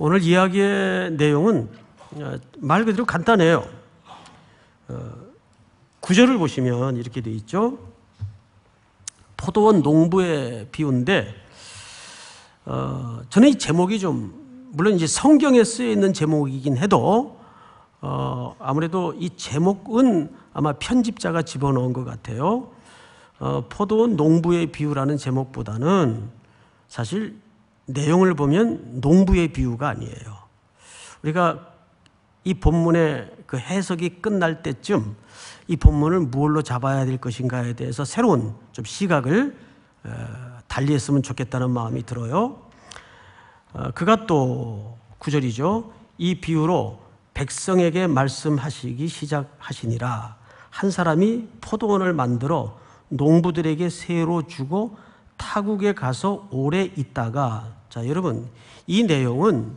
오늘 이야기의 내용은 어, 말 그대로 간단해요. 어, 구절을 보시면 이렇게 되어 있죠. 포도원 농부의 비유인데, 어, 저는 이 제목이 좀, 물론 이제 성경에 쓰여 있는 제목이긴 해도, 어, 아무래도 이 제목은 아마 편집자가 집어넣은 것 같아요. 어, 포도원 농부의 비유라는 제목보다는 사실 내용을 보면 농부의 비유가 아니에요. 우리가 이 본문의 그 해석이 끝날 때쯤 이 본문을 무엇로 잡아야 될 것인가에 대해서 새로운 좀 시각을 어, 달리했으면 좋겠다는 마음이 들어요. 어, 그가 또구절이죠이 비유로 백성에게 말씀하시기 시작하시니라 한 사람이 포도원을 만들어 농부들에게 새로 주고 타국에 가서 오래 있다가 자 여러분 이 내용은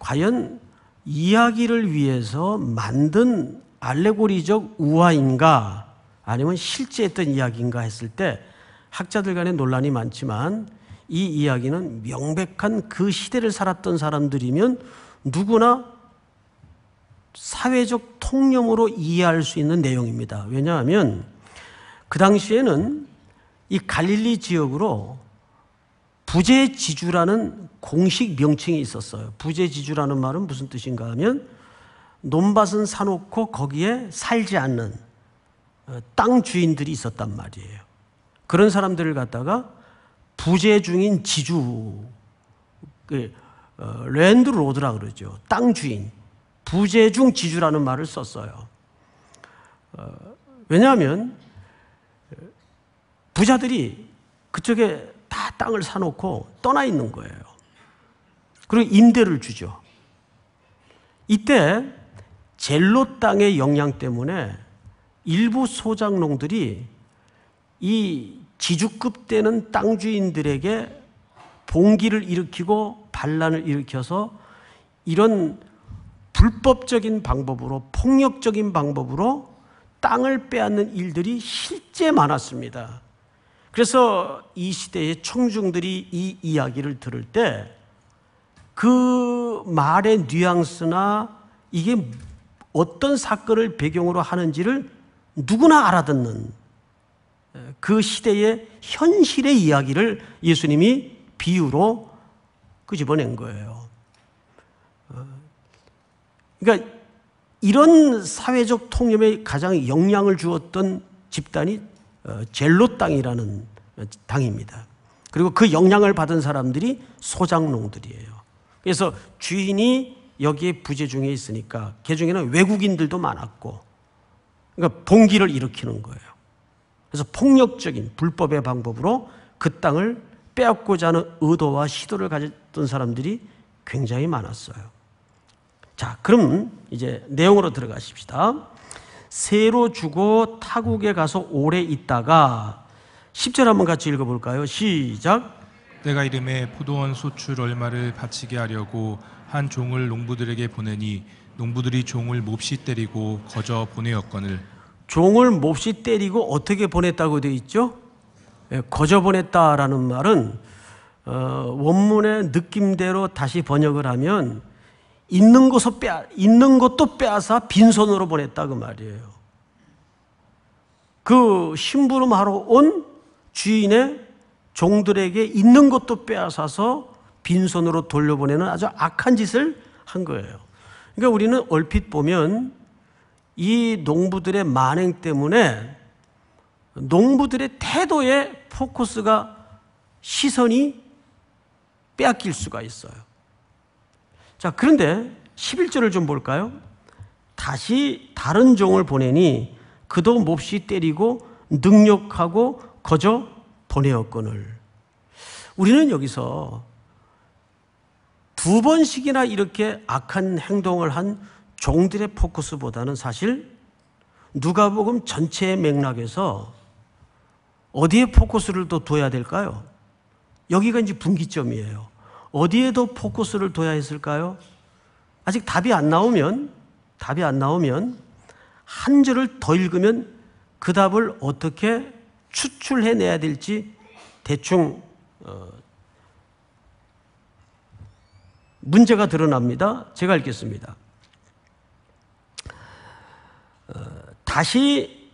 과연 이야기를 위해서 만든 알레고리적 우화인가 아니면 실제 했던 이야기인가 했을 때 학자들 간에 논란이 많지만 이 이야기는 명백한 그 시대를 살았던 사람들이면 누구나 사회적 통념으로 이해할 수 있는 내용입니다. 왜냐하면 그 당시에는 이 갈릴리 지역으로 부재지주라는 공식 명칭이 있었어요. 부재지주라는 말은 무슨 뜻인가 하면 논밭은 사놓고 거기에 살지 않는 어, 땅 주인들이 있었단 말이에요. 그런 사람들을 갖다가 부재 중인 지주, 그, 어, 랜드로드라 그러죠. 땅 주인, 부재 중 지주라는 말을 썼어요. 어, 왜냐하면 부자들이 그쪽에 다 땅을 사놓고 떠나 있는 거예요. 그리고 임대를 주죠. 이때 젤로 땅의 영향 때문에 일부 소작농들이 이 지주급 되는 땅 주인들에게 봉기를 일으키고 반란을 일으켜서 이런 불법적인 방법으로 폭력적인 방법으로 땅을 빼앗는 일들이 실제 많았습니다. 그래서 이 시대의 청중들이 이 이야기를 들을 때 그 말의 뉘앙스나 이게 어떤 사건을 배경으로 하는지를 누구나 알아듣는 그 시대의 현실의 이야기를 예수님이 비유로 끄집어낸 거예요. 어, 그러니까 이런 사회적 통념에 가장 영향을 주었던 집단이 어, 젤로 땅이라는 땅입니다 그리고 그 영향을 받은 사람들이 소장농들이에요. 그래서 주인이 여기에 부재 중에 있으니까 개 그 중에는 외국인들도 많았고 그러니까 봉기를 일으키는 거예요. 그래서 폭력적인 불법의 방법으로 그 땅을 빼앗고자 하는 의도와 시도를 가졌던 사람들이 굉장히 많았어요. 자, 그럼 이제 내용으로 들어가십시다. 새로 주고 타국에 가서 오래 있다가 10절 한번 같이 읽어볼까요? 시작 내가 이름에 포도원 소출 얼마를 바치게 하려고 한 종을 농부들에게 보내니 농부들이 종을 몹시 때리고 거저 보내었거늘 종을 몹시 때리고 어떻게 보냈다고 되어 있죠? 예, 거저 보냈다라는 말은 어, 원문의 느낌대로 다시 번역을 하면 있는 것을 빼 있는 것도 빼앗아 빈손으로 보냈다 그 말이에요. 그 심부름하러 온 주인의 종들에게 있는 것도 빼앗아서 빈손으로 돌려보내는 아주 악한 짓을 한 거예요. 그러니까 우리는 얼핏 보면 이 농부들의 만행 때문에 농부들의 태도에 포커스가 시선이 빼앗길 수가 있어요. 자, 그런데 11절을 좀 볼까요? 다시 다른 종을 보내니 그도 몹시 때리고 능욕하고 거저 보내었거늘. 우리는 여기서 두 번씩이나 이렇게 악한 행동을 한 종들의 포커스보다는 사실 누가복음 전체의 맥락에서 어디에 포커스를 또 둬야 될까요? 여기가 이제 분기점이에요. 어디에도 포커스를 둬야 했을까요? 아직 답이 안 나오면, 답이 안 나오면, 한 줄을 더 읽으면 그 답을 어떻게 추출해내야 될지 대충 어, 문제가 드러납니다. 제가 읽겠습니다. 어, 다시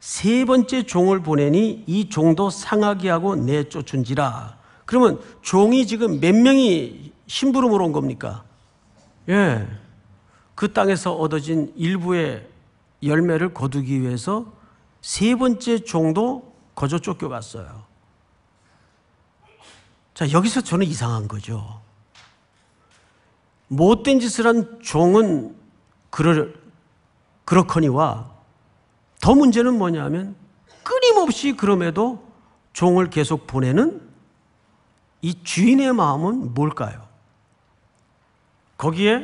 세 번째 종을 보내니 이 종도 상하게 하고 내쫓은지라 그러면 종이 지금 몇 명이 심부름으로 온 겁니까? 예. 그 땅에서 얻어진 일부의 열매를 거두기 위해서 세 번째 종도 거저 쫓겨갔어요. 자, 여기서 저는 이상한 거죠. 못된 짓을 한 종은 그러, 그렇거니와 더 문제는 뭐냐면 끊임없이 그럼에도 종을 계속 보내는 이 주인의 마음은 뭘까요? 거기에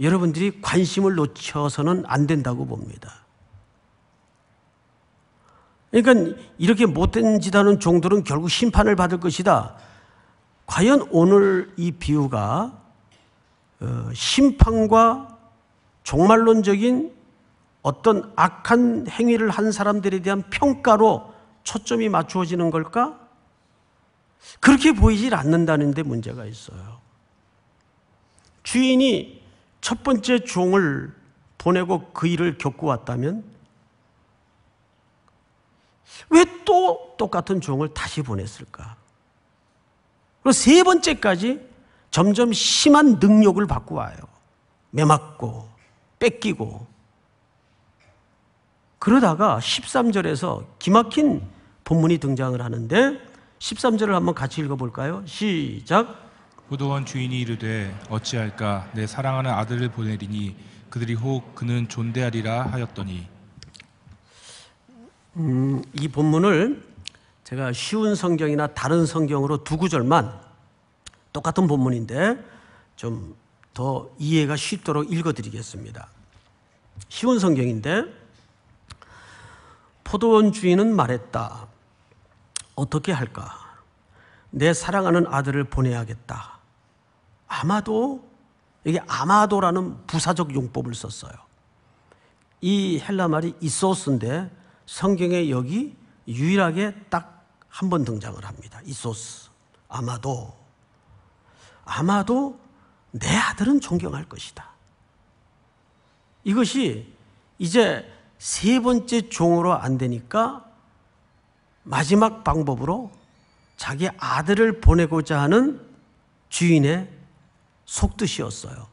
여러분들이 관심을 놓쳐서는 안 된다고 봅니다. 그러니까 이렇게 못된 짓하는 종들은 결국 심판을 받을 것이다. 과연 오늘 이 비유가 어, 심판과 종말론적인 어떤 악한 행위를 한 사람들에 대한 평가로 초점이 맞추어지는 걸까? 그렇게 보이질 않는다는데 문제가 있어요. 주인이 첫 번째 종을 보내고 그 일을 겪고 왔다면 왜 또 똑같은 종을 다시 보냈을까? 그리고 세 번째까지 점점 심한 능력을 받고 와요. 매맞고, 뺏기고. 그러다가 13절에서 기막힌 본문이 등장을 하는데 13절을 한번 같이 읽어볼까요? 시작. 포도원 주인이 이르되 어찌할까 내 사랑하는 아들을 보내리니 그들이 혹 그는 존대하리라 하였더니 음, 이 본문을 제가 쉬운 성경이나 다른 성경으로 두 구절만 똑같은 본문인데 좀 더 이해가 쉽도록 읽어드리겠습니다. 쉬운 성경인데 포도원 주인은 말했다. 어떻게 할까? 내 사랑하는 아들을 보내야겠다. 아마도 이게 아마도라는 부사적 용법을 썼어요. 이 헬라 말이 이소스인데 성경에 여기 유일하게 딱 한 번 등장을 합니다. 이소스. 아마도. 아마도 내 아들은 존경할 것이다. 이것이 이제 세 번째 종으로 안 되니까 마지막 방법으로 자기 아들을 보내고자 하는 주인의 속뜻이었어요.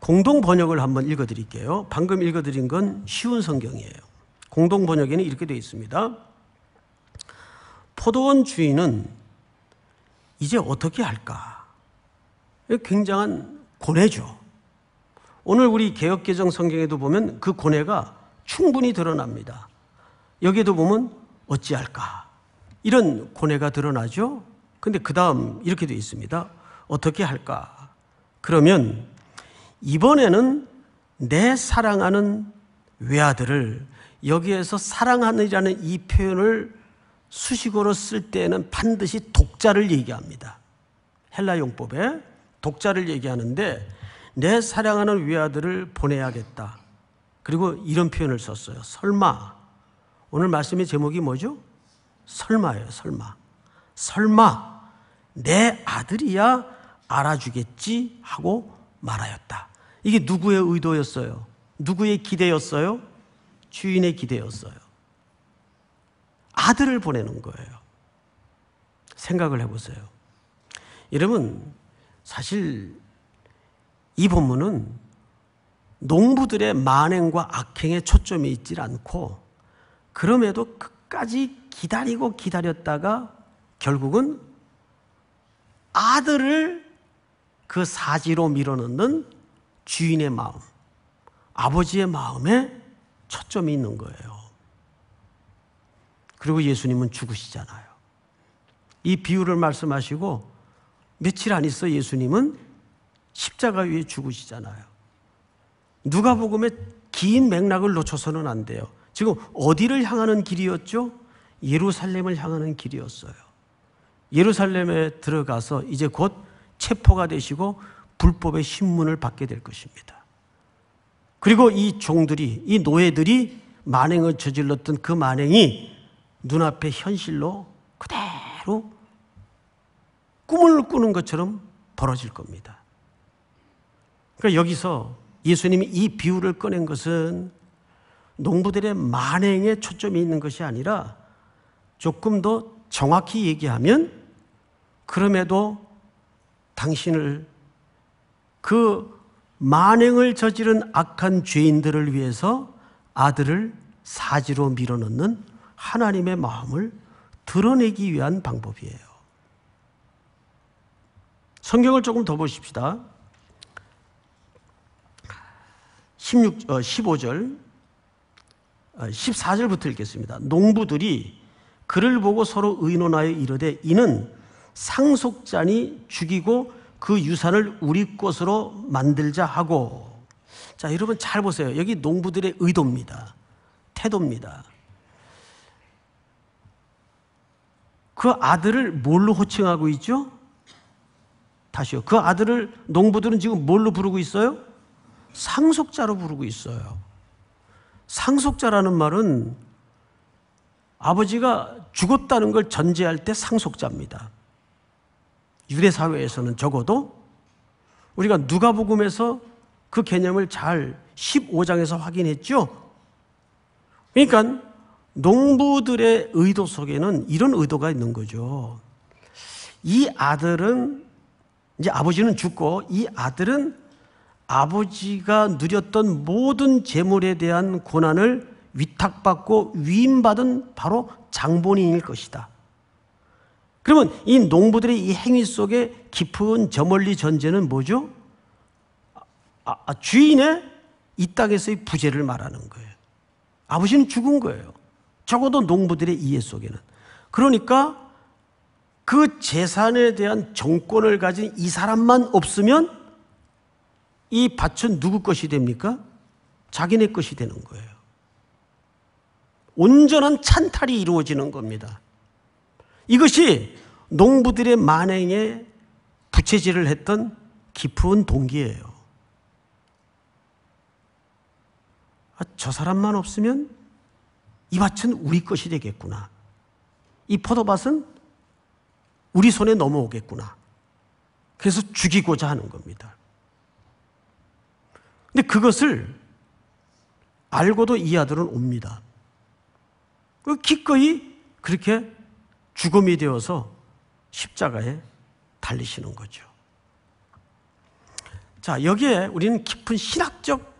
공동 번역을 한번 읽어 드릴게요. 방금 읽어 드린 건 쉬운 성경이에요. 공동 번역에는 이렇게 되어 있습니다. 포도원 주인은 이제 어떻게 할까? 굉장한 고뇌죠. 오늘 우리 개혁개정 성경에도 보면 그 고뇌가 충분히 드러납니다. 여기에도 보면 어찌할까? 이런 고뇌가 드러나죠? 근데 그 다음 이렇게 되어 있습니다. 어떻게 할까? 그러면 이번에는 내 사랑하는 외아들을 여기에서 사랑하느라는 이 표현을 수식어로 쓸 때에는 반드시 독자를 얘기합니다. 헬라 용법에 독자를 얘기하는데 내 사랑하는 외아들을 보내야겠다. 그리고 이런 표현을 썼어요. 설마 오늘 말씀의 제목이 뭐죠? 설마예요, 설마. 설마, 내 아들이야 알아주겠지 하고 말하였다. 이게 누구의 의도였어요? 누구의 기대였어요? 주인의 기대였어요. 아들을 보내는 거예요. 생각을 해보세요. 여러분, 사실 이 본문은 농부들의 만행과 악행에 초점이 있질 않고 그럼에도 끝까지 기다리고 기다렸다가 결국은 아들을 그 사지로 밀어넣는 주인의 마음, 아버지의 마음에 초점이 있는 거예요. 그리고 예수님은 죽으시잖아요. 이 비유를 말씀하시고 며칠 안 있어 예수님은 십자가 위에 죽으시잖아요. 누가복음의 긴 맥락을 놓쳐서는 안 돼요. 지금 어디를 향하는 길이었죠? 예루살렘을 향하는 길이었어요. 예루살렘에 들어가서 이제 곧 체포가 되시고 불법의 신문을 받게 될 것입니다. 그리고 이 종들이, 이 노예들이 만행을 저질렀던 그 만행이 눈앞에 현실로 그대로 꿈을 꾸는 것처럼 벌어질 겁니다. 그러니까 여기서 예수님이 이 비유를 꺼낸 것은 농부들의 만행에 초점이 있는 것이 아니라 조금 더 정확히 얘기하면 그럼에도 당신을 그 만행을 저지른 악한 죄인들을 위해서 아들을 사지로 밀어넣는 하나님의 마음을 드러내기 위한 방법이에요. 성경을 조금 더 보십시다. 16, 15절 어, 14절부터 아, 읽겠습니다. 농부들이 그를 보고 서로 의논하여 이르되 이는 상속자니 죽이고 그 유산을 우리 것으로 만들자 하고 자 여러분 잘 보세요 여기 농부들의 의도입니다 태도입니다 그 아들을 뭘로 호칭하고 있죠? 다시요 그 아들을 농부들은 지금 뭘로 부르고 있어요? 상속자로 부르고 있어요 상속자라는 말은 아버지가 죽었다는 걸 전제할 때 상속자입니다. 유대 사회에서는 적어도 우리가 누가복음에서 그 개념을 잘 15장에서 확인했죠. 그러니까 농부들의 의도 속에는 이런 의도가 있는 거죠. 이 아들은 이제 아버지는 죽고 이 아들은 아버지가 누렸던 모든 재물에 대한 고난을 위탁받고 위임받은 바로 장본인일 것이다. 그러면 이 농부들의 이 행위 속에 깊은 저 멀리 전제는 뭐죠? 아, 아, 주인의 이 땅에서의 부재를 말하는 거예요. 아버지는 죽은 거예요. 적어도 농부들의 이해 속에는. 그러니까 그 재산에 대한 정권을 가진 이 사람만 없으면 이 밭은 누구 것이 됩니까? 자기네 것이 되는 거예요. 온전한 찬탈이 이루어지는 겁니다. 이것이 농부들의 만행에 부채질을 했던 깊은 동기예요. 아, 저 사람만 없으면 이 밭은 우리 것이 되겠구나. 이 포도밭은 우리 손에 넘어오겠구나. 그래서 죽이고자 하는 겁니다. 근데 그것을 알고도 이 아들은 옵니다. 그 기꺼이 그렇게 죽음이 되어서 십자가에 달리시는 거죠. 자, 여기에 우리는 깊은 신학적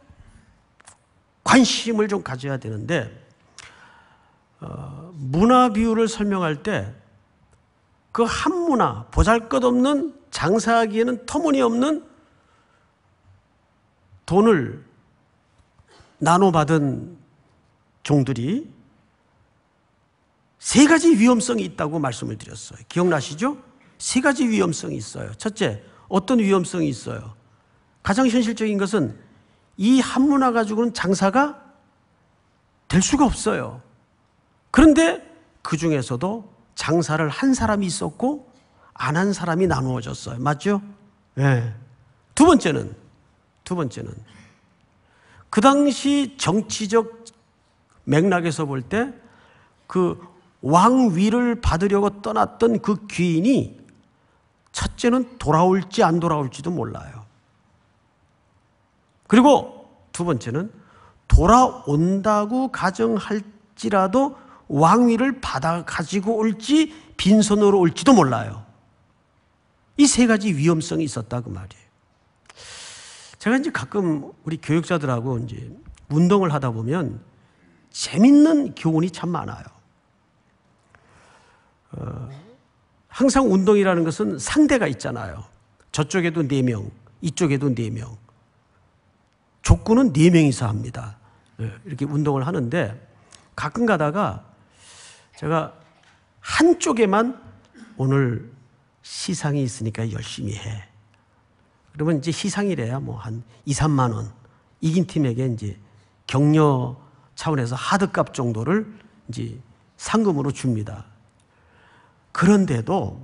관심을 좀 가져야 되는데, 어, 문화 비유를 설명할 때 그 한 문화, 보잘 것 없는 장사하기에는 터무니없는 돈을 나눠받은 종들이 세 가지 위험성이 있다고 말씀을 드렸어요. 기억나시죠? 세 가지 위험성이 있어요. 첫째, 어떤 위험성이 있어요? 가장 현실적인 것은 이한 문화 가지고는 장사가 될 수가 없어요. 그런데 그 중에서도 장사를 한 사람이 있었고 안 한 사람이 나누어졌어요. 맞죠? 예. 네. 두 번째는 두 번째는 그 당시 정치적 맥락에서 볼 때 그 왕위를 받으려고 떠났던 그 귀인이 첫째는 돌아올지 안 돌아올지도 몰라요. 그리고 두 번째는 돌아온다고 가정할지라도 왕위를 받아 가지고 올지 빈손으로 올지도 몰라요. 이 세 가지 위험성이 있었다 그 말이에요. 제가 이제 가끔 우리 교육자들하고 이제 운동을 하다 보면 재밌는 교훈이 참 많아요. 어, 항상 운동이라는 것은 상대가 있잖아요. 저쪽에도 네명 이쪽에도 네명 족구는 네명이서 합니다. 예, 이렇게 운동을 하는데 가끔 가다가 제가 한쪽에만 오늘 시상이 있으니까 열심히 해. 그러면 이제 시상이래야 뭐한 2, 3만 원. 이긴 팀에게 이제 격려 차원에서 하드값 정도를 이제 상금으로 줍니다. 그런데도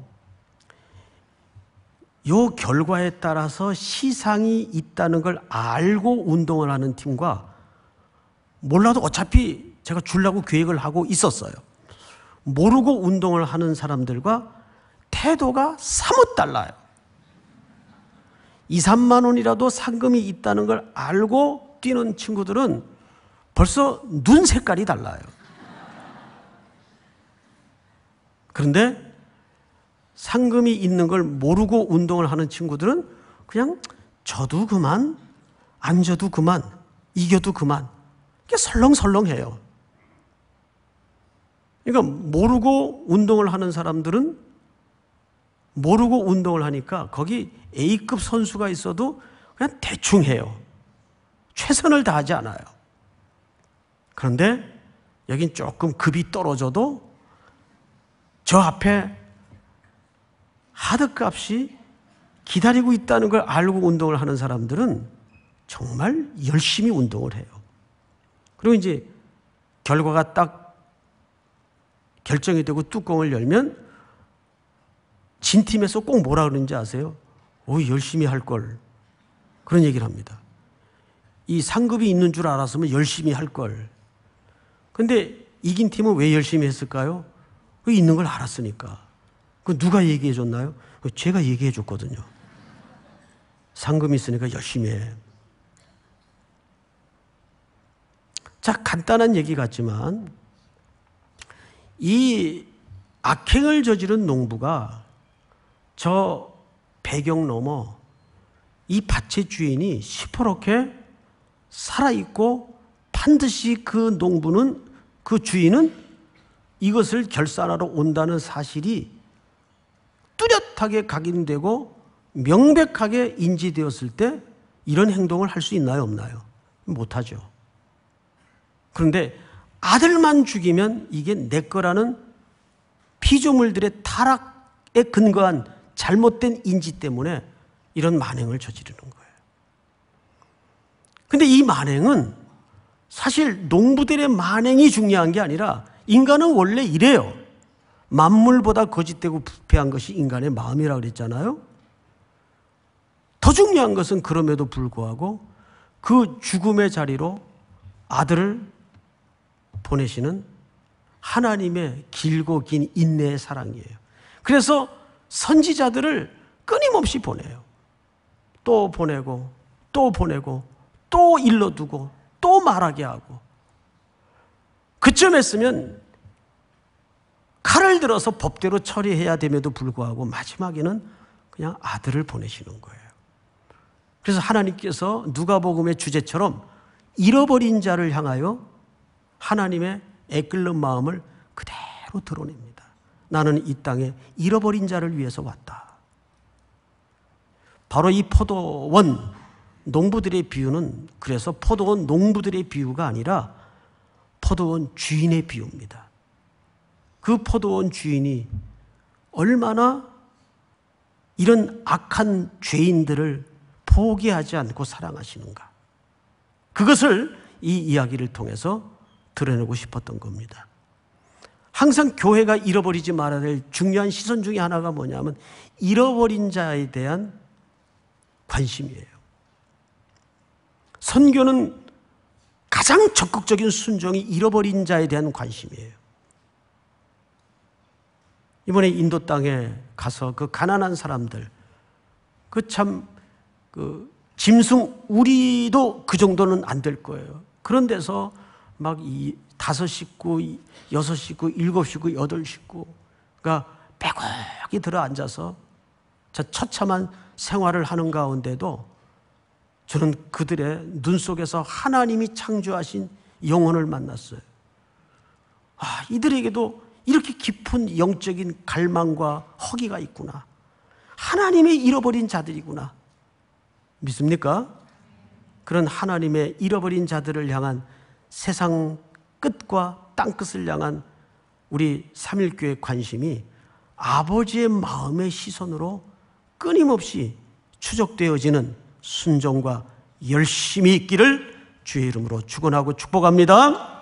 요 결과에 따라서 시상이 있다는 걸 알고 운동을 하는 팀과 몰라도 어차피 제가 줄라고 계획을 하고 있었어요. 모르고 운동을 하는 사람들과 태도가 사뭇 달라요. 2, 3만 원이라도 상금이 있다는 걸 알고 뛰는 친구들은 벌써 눈 색깔이 달라요. 그런데 상금이 있는 걸 모르고 운동을 하는 친구들은 그냥 저도 그만, 안아도 그만, 이겨도 그만. 이게 설렁설렁해요. 그러니까 모르고 운동을 하는 사람들은 모르고 운동을 하니까 거기 A급 선수가 있어도 그냥 대충 해요. 최선을 다하지 않아요. 그런데 여긴 조금 급이 떨어져도 저 앞에 하드 값이 기다리고 있다는 걸 알고 운동을 하는 사람들은 정말 열심히 운동을 해요. 그리고 이제 결과가 딱 결정이 되고 뚜껑을 열면 진 팀에서 꼭 뭐라 그러는지 아세요? 오, 열심히 할 걸. 그런 얘기를 합니다. 이 상급이 있는 줄 알았으면 열심히 할 걸. 근데 이긴 팀은 왜 열심히 했을까요? 그 있는 걸 알았으니까. 그 누가 얘기해 줬나요? 그 제가 얘기해 줬거든요. 상금이 있으니까 열심히 해. 자, 간단한 얘기 같지만 이 악행을 저지른 농부가 저 배경 너머 이 밭의 주인이 시퍼렇게 살아있고 반드시 그 농부는 그 주인은 이것을 결산하러 온다는 사실이 뚜렷하게 각인되고 명백하게 인지되었을 때 이런 행동을 할 수 있나요 없나요? 못하죠. 그런데 아들만 죽이면 이게 내 거라는 피조물들의 타락에 근거한 잘못된 인지 때문에 이런 만행을 저지르는 거예요. 근데 이 만행은 사실 농부들의 만행이 중요한 게 아니라 인간은 원래 이래요. 만물보다 거짓되고 부패한 것이 인간의 마음이라 그랬잖아요. 더 중요한 것은 그럼에도 불구하고 그 죽음의 자리로 아들을 보내시는 하나님의 길고 긴 인내의 사랑이에요. 그래서 선지자들을 끊임없이 보내요. 또 보내고 또 보내고 또 일러두고 또 말하게 하고 그쯤했으면 칼을 들어서 법대로 처리해야 됨에도 불구하고 마지막에는 그냥 아들을 보내시는 거예요. 그래서 하나님께서 누가복음의 주제처럼 잃어버린 자를 향하여 하나님의 애끓는 마음을 그대로 드러냅니다. 나는 이 땅에 잃어버린 자를 위해서 왔다. 바로 이 포도원 농부들의 비유는 그래서 포도원 농부들의 비유가 아니라 포도원 주인의 비유입니다. 그 포도원 주인이 얼마나 이런 악한 죄인들을 포기하지 않고 사랑하시는가. 그것을 이 이야기를 통해서 드러내고 싶었던 겁니다. 항상 교회가 잃어버리지 말아야 될 중요한 시선 중에 하나가 뭐냐면 잃어버린 자에 대한 관심이에요. 선교는 가장 적극적인 순종이 잃어버린 자에 대한 관심이에요. 이번에 인도 땅에 가서 그 가난한 사람들, 그 참, 그, 짐승 우리도 그 정도는 안 될 거예요. 그런 데서 막이 다섯 식구, 여섯 식구, 일곱 식구, 여덟 식구가 그러니까 빼곡히 들어앉아서 저 처참한 생활을 하는 가운데도 저는 그들의 눈 속에서 하나님이 창조하신 영혼을 만났어요. 아, 이들에게도 이렇게 깊은 영적인 갈망과 허기가 있구나. 하나님의 잃어버린 자들이구나. 믿습니까? 그런 하나님의 잃어버린 자들을 향한 세상 끝과 땅끝을 향한 우리 삼일교의 관심이 아버지의 마음의 시선으로 끊임없이 추적되어지는 순종과 열심히 있기를 주의 이름으로 축원하고 축복합니다.